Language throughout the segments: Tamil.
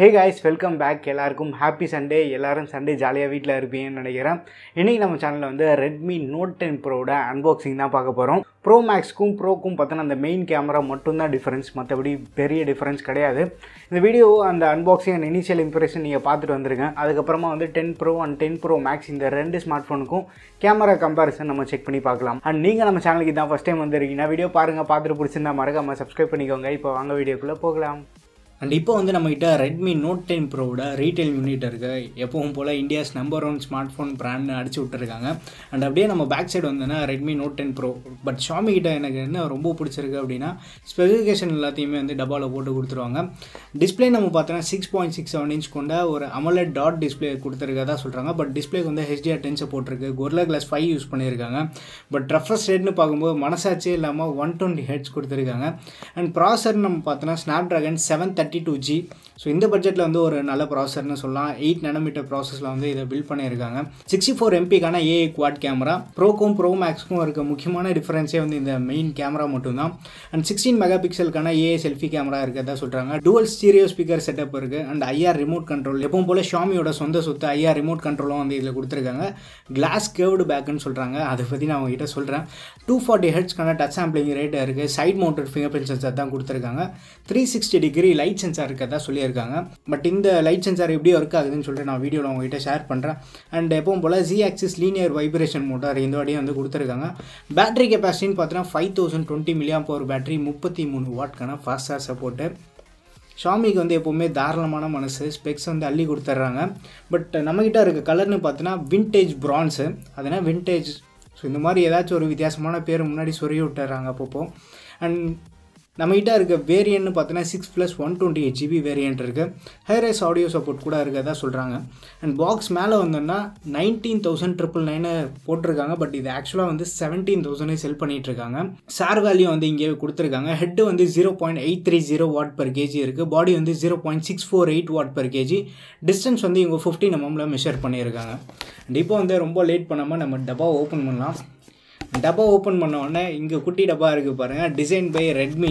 ஹே காய்ஸ் வெல்கம் பேக் எல்லாருக்கும் ஹாப்பி சண்டே எல்லோரும் சண்டே ஜாலியாக வீட்டில் இருப்பீங்கன்னு நினைக்கிறேன் இன்றைக்கி நம்ம சேனலில் வந்து ரெட்மி நோட் டென் ப்ரோட அன்பாக்சிங் தான் பார்க்க போகிறோம் ப்ரோ மேக்ஸ்க்கும் ப்ரோக்கும் பார்த்தோன்னா அந்த மெயின் கேமரா மட்டும்தான் டிஃப்ரென்ஸ் மற்றபடி பெரிய டிஃப்ரென்ஸ் கிடையாது இந்த வீடியோ அந்த அன்பாக்சிங் அண்ட் இனிஷியல் இம்ப்ரெஷன் நீங்கள் பார்த்துட்டு வந்திருக்கேன் அதுக்கப்புறமா வந்து ten Pro and ten Pro Max இந்த ரெண்டு ஸ்மார்ட் ஃபோனுக்கும் கேமரா கம்பேரிசன் நம்ம செக் பண்ணி பார்க்கலாம் அண்ட் நீங்கள் நம்ம சேனலுக்கு தான் ஃபஸ்ட் டைம் வந்துருக்கீங்கன்னா வீடியோ பாருங்கள் பார்த்துட்டு பிடிச்சிருந்தா மறக்காமல் சப்ஸ்கிரைப் பண்ணிக்கோங்க இப்போ வாங்க வீடியோக்குள்ளே போகலாம் அண்ட் இப்போ வந்து நம்மகிட்ட ரெட்மி நோட் டென் ப்ரோவோட ரீட்டைல் யூனிட் இருக்குது எப்பவும் போல் India's number one smart phone ப்ராண்ட்னு அடிச்சு விட்டுருக்காங்க அண்ட் அப்படியே நம்ம பேக் சைடு வந்தோன்னா Redmi Note ten Pro but Xiaomi கிட்ட எனக்கு என்ன ரொம்ப பிடிச்சிருக்கு அப்படின்னா ஸ்பெசிஃபிகேஷன் எல்லாத்தையுமே வந்து டப்பாவில் போட்டு கொடுத்துருவாங்க டிஸ்பிளே நம்ம பார்த்தோன்னா six point six seven inch கொண்ட ஒரு அமலட் டாட் டிஸ்பிளே கொடுத்துருக்கதா சொல்கிறாங்க பட் டிஸ்பிளேக்கு வந்து ஹெச்டிஆர் டென்ஸை போட்டிருக்கு கொர்லா கிளாஸ் ஃபைவ் யூஸ் பண்ணியிருக்காங்க பட் ரஃபஸ்ட் ரேட்னு பார்க்கும்போது மனசாட்சியே இல்லாமல் ஒன் டுவெண்ட்டி ஹெட்ஸ் கொடுத்துருக்காங்க அண்ட் ப்ராசர் நம்ம பார்த்தோன்னா Snapdragon seven thirty thirty two G so இந்த பட்ஜெட்டில் வந்து ஒரு நல்ல ப்ராசர்னு சொல்லலாம் எயிட் நேனோமீட்டர் ப்ராசஸில் வந்து இதை பில்ட் பண்ணியிருக்காங்க சிக்ஸ்டி ஃபோர் எம்பிக்கான ஏஐ குவாட் கேமரா ப்ரோக்கும் ப்ரோ மேக்ஸ்க்கும் இருக்க முக்கியமான டிஃப்ரென்ஸே வந்து இந்த மெயின் கேமரா மட்டும்தான் அண்ட் சிக்ஸ்டீன் மெகா பிக்சலுக்கான ஏஐ செல்ஃபி கேமரா இருக்கிறதா சொல்கிறாங்க டுவல் ஸ்டீரியோ ஸ்பீக்கர் செட்டப் இருக்குது அண்ட் ஐஆர் ரிமோட் கண்ட்ரோல் எப்பவும் போல் ஷாமியோட சொந்த சொத்து ஐஆர் ரிமோட் கண்ட்ரோலும் வந்து இதில் கொடுத்துருக்காங்க கிளாஸ் கேர்வ்டு பேக்குன்னு சொல்கிறாங்க அதை பற்றி நான் உங்ககிட்ட சொல்கிறேன் டூ ஃபார்ட்டி ஹெட்ஸ்க்கான டச் சாம்பிளிங் ரேட்டாக இருக்குது side mounted finger print sensor தான் கொடுத்துருக்காங்க three sixty degree light light sensor இருக்கிறதா சொல்லியிருக்காங்க பட் இந்த லைட் சென்சார் எப்படி ஒர்க் ஆகுதுன்னு சொல்லிட்டு நான் வீடியோவில் உங்ககிட்ட ஷேர் பண்ணுறேன் அண்ட் எப்பவும் போல் Z axis linear vibration motor இந்த வாடியும் வந்து கொடுத்துருக்காங்க பேட்டரி கெப்பாசிட்டின்னு பார்த்தீங்கன்னா five thousand twenty milliamp power battery முப்பத்தி மூணு வாட்கான ஃபாஸ்ட் சார் சப்போர்ட்டு ஷாமிக்கு வந்து எப்போவுமே தாராளமான மனசு ஸ்பெக்ஸ் வந்து அள்ளி கொடுத்துட்றாங்க பட் நம்மக்கிட்ட இருக்க கலர்னு பார்த்தீங்கன்னா வின்டேஜ் ப்ரான்ஸு அதனால் வின்டேஜ் ஸோ இந்த மாதிரி ஏதாச்சும் ஒரு வித்தியாசமான பேர் முன்னாடி சொருகி விட்டுறாங்க அப்பப்போ அண்ட் நம்மகிட்ட இருக்க வேரியன்ட்னு பார்த்தீங்கன்னா six plus one twenty eight GB variant இருக்குது ஹைரைஸ் ஆடியோ சப்போர்ட் கூட இருக்கிறதா சொல்கிறாங்க அண்ட் பாக்ஸ் மேலே வந்தோம்னா நைன்டீன் தௌசண்ட் ட்ரிபிள் நைனு போட்டிருக்காங்க பட் இது ஆக்சுவலாக வந்து செவன்டீன் தௌசண்டே செல் பண்ணிகிட்ருக்காங்க சார் வேல்யூ வந்து இங்கே கொடுத்துருக்காங்க ஹெட்டு வந்து zero point eight three zero watt per KG இருக்குது பாடி வந்து zero point six four eight watt per KG distance வந்து இவங்க ஃபிஃப்டின் எம்எம்மில் மெஷர் பண்ணியிருக்காங்க அண்ட் இப்போ வந்து ரொம்ப லேட் பண்ணாமல் நம்ம டப்பா ஓப்பன் பண்ணலாம் டப்பா ஓப்பன் பண்ண உடனே இங்கே குட்டி டப்பா இருக்குது பாருங்கள் டிசைன் பை ரெட்மி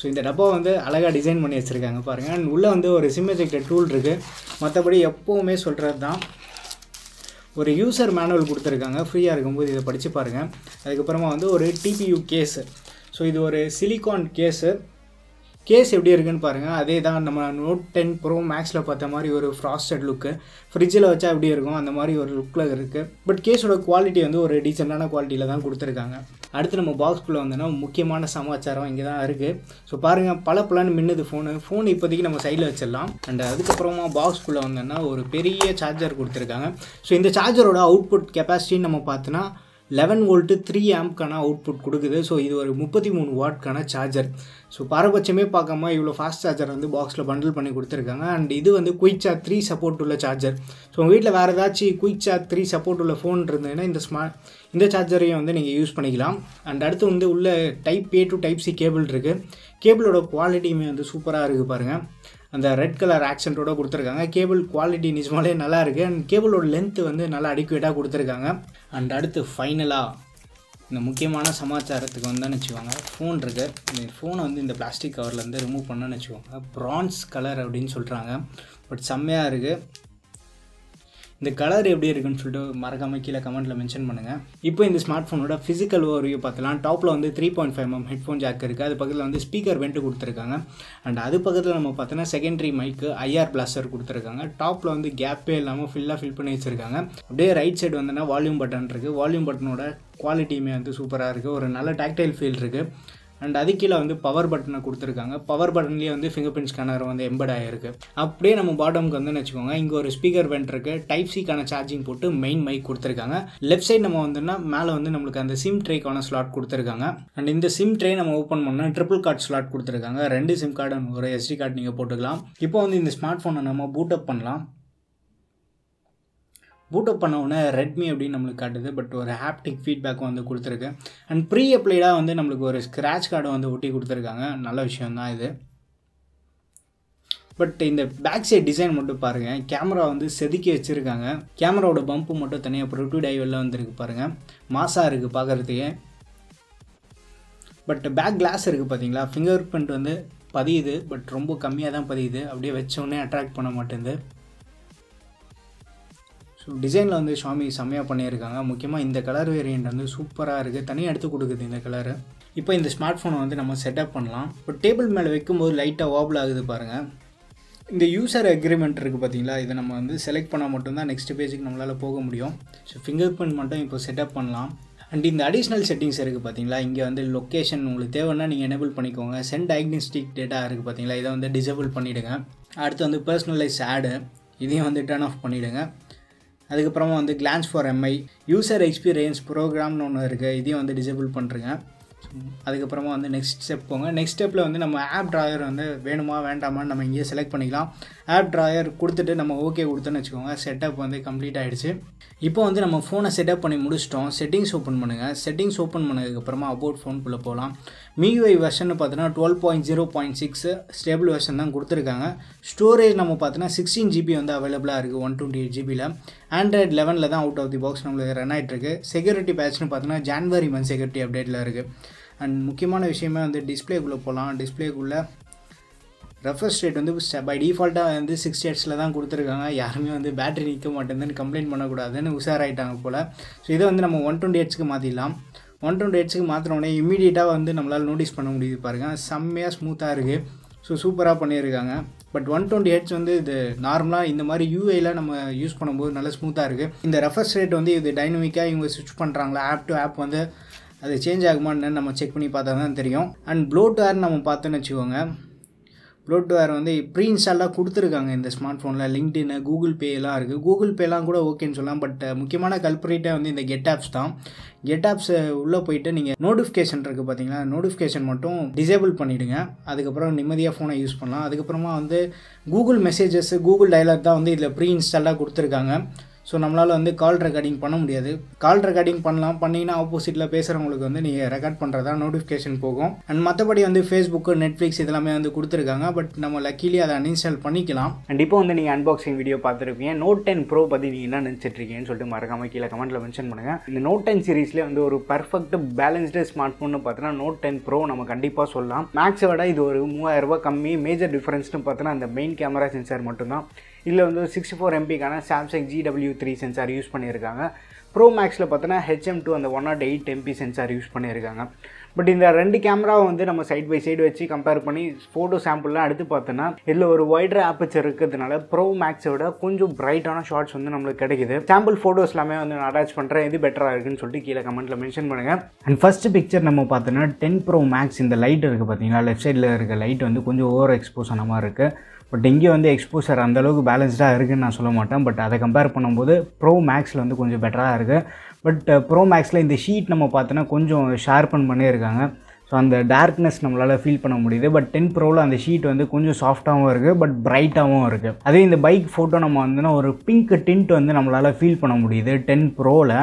ஸோ இந்த டப்பாவை வந்து அழகாக டிசைன் பண்ணி வச்சுருக்காங்க பாருங்கள் அண்ட் உள்ளே வந்து ஒரு சிம் எஜெக்டர் டூல் இருக்குது மற்றபடி எப்போவுமே சொல்கிறது தான் ஒரு யூசர் மேனுவல் கொடுத்துருக்காங்க ஃப்ரீயாக இருக்கும்போது இதை படித்து பாருங்கள் அதுக்கப்புறமா வந்து ஒரு டிபியூ கேஸு ஸோ இது ஒரு சிலிகான் கேஸு கேஸ் எப்படி இருக்குன்னு பாருங்கள் அதே தான் நம்ம நோட் டென் ப்ரோ மேக்ஸில் பார்த்த மாதிரி ஒரு ஃப்ராஸ்டட் லுக்கு ஃப்ரிட்ஜில் வச்சா எப்படி இருக்கும் அந்த மாதிரி ஒரு லுக்கில் இருக்குது பட் கேஸோட குவாலிட்டி வந்து ஒரு டீசெண்டான குவாலிட்டியில் தான் கொடுத்துருக்காங்க அடுத்து நம்ம பாக்ஸ்குள்ளே வந்தோன்னா முக்கியமான சமாச்சாரம் இங்கே தான் இருக்குது ஸோ பாருங்கள் பல பலன்னு மின்னுது ஃபோனு ஃபோன் இப்போதைக்கு நம்ம சைடில் வச்சிடலாம் அண்ட் அதுக்கப்புறமா பாக்ஸ்குள்ளே வந்தோன்னா ஒரு பெரிய சார்ஜர் கொடுத்துருக்காங்க ஸோ இந்த சார்ஜரோட அவுட்புட் கெப்பாசிட்டின்னு நம்ம பார்த்தோன்னா லெவன் வோல்ட்டு த்ரீ ஆம்ப்க்கான அவுட்புட் கொடுக்குது ஸோ இது ஒரு முப்பத்தி மூணு வாட்கான சார்ஜர் ஸோ பாரபட்சமே பார்க்காம இவ்வளோ ஃபாஸ்ட் சார்ஜர் வந்து பாக்ஸில் பண்டில் பண்ணி கொடுத்துருக்காங்க அண்ட் இது வந்து குயிக் சார்ஜ் த்ரீ சப்போர்ட் உள்ள சார்ஜர் ஸோ உங்கள் வீட்டில் வேறு ஏதாச்சும் குயிக் சார்ஜ் த்ரீ சப்போர்ட் உள்ள ஃபோன் இருந்ததுன்னா இந்த ஸ்மார்ட் இந்த சார்ஜரையும் வந்து நீங்கள் யூஸ் பண்ணிக்கலாம் அண்ட் அடுத்து வந்து உள்ள type A to type C cable இருக்குது கேபிளோட குவாலிட்டியுமே வந்து சூப்பராக இருக்குது பாருங்கள் அந்த ரெட் கலர் ஆக்சன்ட்டோட கொடுத்துருக்காங்க கேபிள் குவாலிட்டி நிஜமாலே நல்லா இருக்குது அண்ட் கேபிளோட லென்த்து வந்து நல்லா அடிக்குவேட்டாக கொடுத்துருக்காங்க அண்ட் அடுத்து ஃபைனலாக இந்த முக்கியமான சமாச்சாரத்துக்கு வந்தான்னு வச்சுக்கோங்க ஃபோன் இருக்குது இந்த ஃபோனை வந்து இந்த பிளாஸ்டிக் கவர்லேருந்து ரிமூவ் பண்ணோன்னு வச்சுக்கோங்க ப்ரான்ஸ் கலர் அப்படின்னு சொல்கிறாங்க பட் செம்மையாக இருக்குது இந்த கலர் எப்படி இருக்குன்னு சொல்லிட்டு மறக்காமல் கீழே கமெண்ட்டில் மென்ஷன் பண்ணுங்கள் இப்போ இந்த ஸ்மார்ட் ஃபோனோட ஃபிசிக்கல் ஓவரியூ பார்த்துலாம் டாப்பில் வந்து three point five M headphone jack இருக்கு அது பக்கத்தில் வந்து ஸ்பீக்கர் வெண்ட்டு கொடுத்துருக்காங்க அண்ட் அது பக்கத்தில் நம்ம பார்த்தோன்னா செகண்டரி மைக்கு ஐஆர் பிளாஸ்டர் கொடுத்துருக்காங்க டாப்பில் வந்து கேப்பே இல்லாமல் ஃபுல்லாக ஃபில் பண்ணி வச்சுருக்காங்க அப்படியே ரைட் சைடு வந்தோன்னா வால்யூம் பட்டன் இருக்குது வால்யூம் பட்டனோட குவாலிட்டியுமே வந்து சூப்பராக இருக்குது ஒரு நல்ல டாக்டைல் ஃபீல் இருக்குது அண்ட் அது கீழே வந்து பவர் பட்டனை கொடுத்துருக்காங்க பவர் பட்டன்லேயே வந்து ஃபிங்கர் பிரிண்ட் ஸ்கேனர் வந்து எம்பட் ஆகிருக்கு அப்படியே நம்ம பாட்டமுக்கு வந்து வச்சுக்கோங்க இங்கே ஒரு ஸ்பீக்கர் வெண்ட் இருக்கு டைப் சிக்கான சார்ஜிங் போட்டு மெயின் மைக் கொடுத்துருக்காங்க லெஃப்ட் சைடு நம்ம வந்துன்னா மேலே வந்து நம்மளுக்கு அந்த சிம் ட்ரேக்கான ஸ்லாட் கொடுத்துருக்காங்க அண்ட் இந்த சிம் ட்ரே நம்ம ஓப்பன் பண்ணால் ட்ரிபிள் கார்டு ஸ்லாட் கொடுத்துருக்காங்க ரெண்டு சிம் கார்டு ஒரு எஸ்டி கார்டு நீங்கள் போட்டுக்கலாம் இப்போ வந்து இந்த ஸ்மார்ட் ஃபோனை நம்ம பூட் அப் பண்ணலாம் பூட் அப் உடனே ரெட்மி அப்படின்னு நம்மளுக்கு காட்டுது பட் ஒரு ஹாப்டிக் ஃபீட்பேக் வந்து கொடுத்துருக்கு அண்ட் ப்ரீ அப்ளைடாக வந்து நம்மளுக்கு ஒரு ஸ்க்ராட்ச் கார்டை வந்து ஒட்டி கொடுத்துருக்காங்க நல்ல விஷயந்தான் இது பட் இந்த பேக் சைட் டிசைன் மட்டும் பாருங்கள் கேமரா வந்து செதுக்கி வச்சுருக்காங்க கேமராவோட பம்பு மட்டும் தனியாக ப்ரொட்டி டைவெல்லாம் வந்துருக்கு பாருங்கள் மாசாக இருக்குது பார்க்குறதுக்கே பட் பேக் கிளாஸ் இருக்குது பார்த்தீங்களா ஃபிங்கர் பிரிண்ட் வந்து பதியுது பட் ரொம்ப கம்மியாக தான் பதியுது அப்படியே வச்சோடனே அட்ராக்ட் பண்ண மாட்டேங்குது ஸோ டிசைனில் வந்து சுவாமி செம்மையாக பண்ணியிருக்காங்க முக்கியமாக இந்த கலர் வேரியண்ட் வந்து சூப்பராக இருக்குது தனியாக எடுத்து கொடுக்குது இந்த கலரு இப்போ இந்த ஸ்மார்ட் ஃபோனை வந்து நம்ம செட்டப் பண்ணலாம் இப்போ டேபிள் மேலே வைக்கும்போது லைட்டாக ஓபிள் ஆகுது பாருங்கள் இந்த யூசர் அக்ரிமெண்ட் இருக்குது பார்த்தீங்களா இதை நம்ம வந்து செலக்ட் பண்ணால் மட்டும்தான் நெக்ஸ்ட் பேஜுக்கு நம்மளால் போக முடியும் ஸோ ஃபிங்கர் பிரிண்ட் மட்டும் இப்போ செட்டப் பண்ணலாம் அண்ட் இந்த அடிஷ்னல் செட்டிங்ஸ் இருக்குது பார்த்தீங்களா இங்கே வந்து லொக்கேஷன் உங்களுக்கு தேவைன்னா நீங்கள் எனேபிள் பண்ணிக்கோங்க சென்ட் டயக்னிஸ்டிக் டேட்டா இருக்குது பார்த்தீங்களா இதை வந்து டிசேபிள் பண்ணிவிடுங்க அடுத்து வந்து பர்சனலைஸ் ஆடு இதையும் வந்து டர்ன் ஆஃப் பண்ணிவிடுங்க அதுக்கப்புறமா வந்து glance for Mi user experience ப்ரோக்ராம்னு ஒன்று இருக்குது இதையும் வந்து டிசேபிள் பண்ணுறேங்க அதுக்கப்புறமா வந்து நெக்ஸ்ட் ஸ்டெப் போங்க நெக்ஸ்ட் ஸ்டெப்பில் வந்து நம்ம ஆப் ட்ராயர் வந்து வேணுமா வேண்டாமான்னு நம்ம இங்கேயே செலக்ட் பண்ணிக்கலாம் ஆப் ட்ராயர் கொடுத்துட்டு நம்ம ஓகே கொடுத்தோன்னு வச்சுக்கோங்க செட்டப் வந்து கம்ப்ளீட் ஆகிடுச்சு இப்போ வந்து நம்ம ஃபோனை செட்டப் பண்ணி முடிச்சிட்டோம் செட்டிங்ஸ் ஓப்பன் பண்ணுங்கள் செட்டிங்ஸ் ஓப்பன் பண்ணதுக்கப்புறமா அபவுட் ஃபோனுக்குள்ளே போகலாம் மியூஐ வெர்ஷன் பார்த்தீங்கன்னா twelve point zero point six stable version தான் கொடுத்துருக்காங்க ஸ்டோரேஜ் நம்ம பார்த்தோன்னா சிக்ஸ்டீன் ஜிபி வந்து அவைலபிளாக இருக்குது ஒன் டுவெண்ட்டி எயிட் ஜிபியில் ஆண்ட்ராய்ட் லெவனில் தான் அவுட் ஆஃப் தி பாக்ஸ் நம்மளுக்கு ரன் ஆகிட்டுருக்கு செக்யூரிட்டி பேட்ச்னு பார்த்தோன்னா ஜான்வரி மந்த் செக்யூரிட்டி அப்டேட்டில் இருக்குது அண்ட் முக்கியமான விஷயமே வந்து டிஸ்பிளேக்குள்ளே போகலாம் டிஸ்பிளேக்குள்ளே ரெஃபர் ரேட் வந்து பை டிஃபால்ட்டாக வந்து சிக்ஸ்டி ஹெட்ஸில் தான் கொடுத்துருக்காங்க யாருமே வந்து பேட்டரி நிற்க மாட்டேங்குதுன்னு கம்ப்ளைண்ட் பண்ணக்கூடாதுன்னு உஷாராயிட்டாங்க போல் ஸோ இதை வந்து நம்ம ஒன் டுவெண்ட்டி எயிட்ஸ்க்கு மாற்றிடலாம் ஒன் டுவெண்ட்டி எயிட்ஸுக்கு மாற்றினோடனே இமீடியட்டாக வந்து நம்மளால் நோட்டீஸ் பண்ண முடியுது பாருங்கள் செம்மையாக ஸ்மூத்தாக இருக்குது ஸோ சூப்பராக பண்ணியிருக்காங்க பட் ஒன் டுவெண்ட்டி ஹெட்ஸ் வந்து இது நார்மலாக இந்த மாதிரி யூஐயில் நம்ம யூஸ் பண்ணும்போது நல்லா ஸ்மூத்தாக இருக்குது இந்த ரெஃபர்ஸ் ரேட் வந்து இது டைனமிக்காக இவங்க ஸ்விட்ச் பண்ணுறாங்களா ஆப் டு ஆப் வந்து அது சேஞ்ச் ஆகுமான்னு நம்ம செக் பண்ணி பார்த்தா தான் தெரியும் அண்ட் ப்ளோ டேர் நம்ம பார்த்தோன்னு வச்சுக்கோங்க ப்ளூட்வேர் வந்து ப்ரீ இன்ஸ்டாலாக கொடுத்துருக்காங்க இந்த ஸ்மார்ட் ஃபோனில் லிங்க்டின் கூகுள் பேலாம் இருக்குது கூகுள் பேலாம் கூட ஓகேன்னு சொல்லலாம் பட் முக்கியமான கல்பரேட்டே வந்து இந்த கெட் ஆப்ஸ் தான் கெட் ஆப்ஸ் உள்ளே போயிட்டு நீங்கள் நோட்டிஃபிகேஷன் இருக்குது பார்த்தீங்களா நோட்டிஃபிகேஷன் மட்டும் டிசேபிள் பண்ணிவிடுங்க அதுக்கப்புறம் நிம்மதியாக ஃபோனை யூஸ் பண்ணலாம் அதுக்கப்புறமா வந்து கூகுள் மெசேஜஸ் கூகுள் டைலாக் தான் வந்து இதில் ப்ரீ இன்ஸ்டாலாக கொடுத்துருக்காங்க ஸோ நம்மளால் வந்து கால் ரெக்கார்டிங் பண்ண முடியாது கால் ரெக்கார்டிங் பண்ணலாம் பண்ணிங்கன்னா ஆப்போசிட்டில் பேசுகிறவங்களுக்கு வந்து நீங்கள் ரெக்கார்ட் பண்ணுறதா நோட்டிஃபிகேஷன் போகும் அண்ட் மற்றபடி வந்து ஃபேஸ்புக்கு நெட்ஃப்ளிக்ஸ் இதெல்லாமே வந்து கொடுத்துருக்காங்க பட் நம்ம லக்கிலி அதை அன்இன்ஸ்டால் பண்ணிக்கலாம் அண்ட் இப்போ வந்து நீங்கள் அன்பாக்சிங் வீடியோ பார்த்துருப்பீங்க நோட் டென் ப்ரோ பற்றி நீங்கள் என்ன நினச்சிட்ருக்கீங்கன்னு சொல்லிட்டு மறக்காமல் கீழே கமெண்ட்டில் மென்ஷன் பண்ணுங்கள் இந்த நோட் டென் சீரிஸ்லேயே வந்து ஒரு பர்ஃபெக்ட் பேலன்ஸ்டு ஸ்மார்ட் ஃபோன் பார்த்தீங்கன்னா நோட் டென் ப்ரோ நம்ம கண்டிப்பாக சொல்லலாம் மேக்ஸை விட இது ஒரு மூவாயிரம் ரூபா கம்மி மேஜர் டிஃப்ரென்ஸ்னு பார்த்தோன்னா அந்த மெயின் கேமரா சென்சார் மட்டும்தான் இல்லை வந்து சிக்ஸ்டி ஃபோர் எம்பிக்கான Samsung GW three sensor use பண்ணியிருக்காங்க ப்ரோ மேக்ஸில் பார்த்தோன்னா ஹெச்எம் டூ அந்த one nought eight MP sensor use பண்ணியிருக்காங்க பட் இந்த ரெண்டு கேமராவை வந்து நம்ம சைட் பை சைடு வச்சு கம்பேர் பண்ணி ஃபோட்டோ சாம்பிள்லாம் எடுத்து பார்த்தோன்னா இதில் ஒரு ஒய்டர் ஆப்பச்சர் இருக்கிறதுனால ப்ரோ மேக்ஸை விட கொஞ்சம் பிரைட்டான ஷார்ட்ஸ் வந்து நம்மளுக்கு கிடைக்குது சாம்பிள் ஃபோட்டோஸ் எல்லாமே வந்து நான் அட்டாச் பண்ணுறேன் இது பெட்டராக இருக்குன்னு சொல்லிட்டு கீழே கமெண்ட்டில் மென்ஷன் பண்ணுங்கள் அண்ட் ஃபஸ்ட்டு பிக்சர் நம்ம பார்த்தோன்னா டென் ப்ரோ மேக்ஸ் இந்த லைட் இருக்குது பார்த்தீங்கன்னா லெஃப்ட் சைடில் இருக்க லைட் வந்து கொஞ்சம் ஓவர் எக்ஸ்போஸ் ஆன மாதிரி இருக்குது பட் இங்கே வந்து எக்ஸ்போசர் அந்தளவுக்கு பேலன்ஸ்டாக இருக்குதுன்னு நான் சொல்ல மாட்டேன் பட் அதை கம்பேர் பண்ணும்போது ப்ரோ மேக்ஸில் வந்து கொஞ்சம் பெட்டராக இருக்குது பட் ப்ரோ மேக்ஸில் இந்த ஷீட் நம்ம பார்த்தோன்னா கொஞ்சம் ஷார்பன் பண்ணியிருக்காங்க ஸோ அந்த டார்க்னஸ் நம்மளால் ஃபீல் பண்ண முடியுது பட் டென் ப்ரோவில் அந்த ஷீட் வந்து கொஞ்சம் சாஃப்ட்டாகவும் இருக்குது பட் பிரைட்டாகவும் இருக்குது அதே இந்த பைக் ஃபோட்டோ நம்ம வந்துன்னா ஒரு பிங்க் டின்ட் வந்து நம்மளால் ஃபீல் பண்ண முடியுது டென் ப்ரோவில்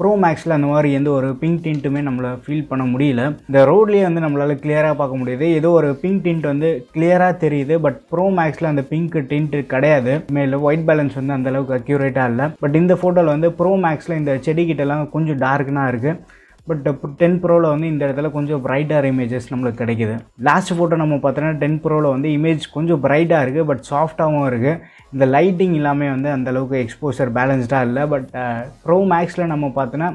ப்ரோ மேக்ஸில் அந்த மாதிரி எந்த ஒரு பிங்க் டிண்ட்டுமே நம்மளை ஃபீல் பண்ண முடியல இந்த ரோட்லேயே வந்து நம்மளால் கிளியராக பார்க்க முடியுது ஏதோ ஒரு பிங்க் டிண்ட் வந்து கிளியராக தெரியுது பட் ப்ரோ மேக்ஸில் அந்த பிங்க் டின்ட்டு கிடையாது மேலே ஒயிட் பேலன்ஸ் வந்து அந்தளவுக்கு அக்யூரேட்டாக இல்லை பட் இந்த ஃபோட்டோவில் வந்து ப்ரோ மேக்ஸில் இந்த செடிக்கிட்டலாம் கொஞ்சம் டார்க்னாக இருக்குது பட் டென் ப்ரோவில் வந்து இந்த இடத்துல கொஞ்சம் பிரைட்டாக இமேஜஸ் நம்மளுக்கு கிடைக்கிது லாஸ்ட் ஃபோட்டோ நம்ம பார்த்தோன்னா டென் ப்ரோவில் வந்து இமேஜ் கொஞ்சம் பிரைட்டாக இருக்குது பட் சாஃப்டாகவும் இருக்குது இந்த லைட்டிங் எல்லாமே வந்து அந்தளவுக்கு எக்ஸ்போசர் பேலன்ஸ்டாக இல்லை பட் ப்ரோ மேக்ஸில் நம்ம பார்த்தோன்னா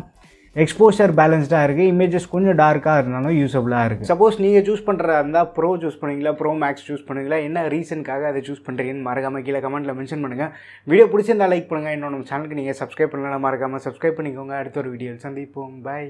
எக்ஸ்போஷர் பேலன்ஸ்டாக இருக்குது இமேஜஸ் கொஞ்சம் டார்க்காக இருந்தாலும் யூஸபுளாக இருக்குது சப்போஸ் நீங்கள் சூஸ் பண்ணுறதா இருந்தால் ப்ரோ சூஸ் பண்ணுவீங்களா ப்ரோ மேக்ஸ் சூஸ் பண்ணுங்களா என்ன ரீசன்காக அதை சூஸ் பண்ணுறீங்கன்னு மறக்காமல் கீழே கமெண்ட்டில் மென்ஷன் பண்ணுங்கள் வீடியோ பிடிச்சிருந்தால் லைக் பண்ணுங்கள் இன்னொன்று சேனலுக்கு நீங்கள் சப்ஸ்கிரைப் பண்ணலாம் மறக்காமல் சப்ஸ்கிரைப் பண்ணிக்கோங்க அடுத்த ஒரு வீடியோ சந்திப்போம் பை